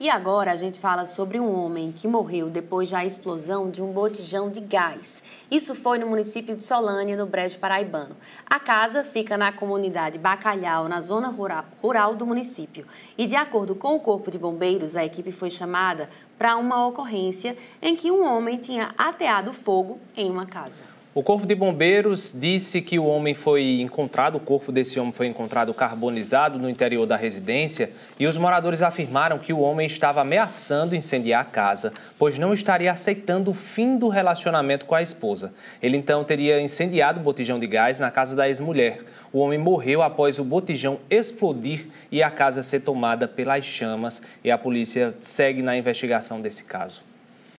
E agora a gente fala sobre um homem que morreu depois da explosão de um botijão de gás. Isso foi no município de Solânia, no Brejo Paraibano. A casa fica na comunidade Bacalhau, na zona rural do município. E de acordo com o Corpo de Bombeiros, a equipe foi chamada para uma ocorrência em que um homem tinha ateado fogo em uma casa. O Corpo de Bombeiros disse que o homem foi encontrado, o corpo desse homem foi encontrado carbonizado no interior da residência e os moradores afirmaram que o homem estava ameaçando incendiar a casa, pois não estaria aceitando o fim do relacionamento com a esposa. Ele então teria incendiado o botijão de gás na casa da ex-mulher. O homem morreu após o botijão explodir e a casa ser tomada pelas chamas e a polícia segue na investigação desse caso.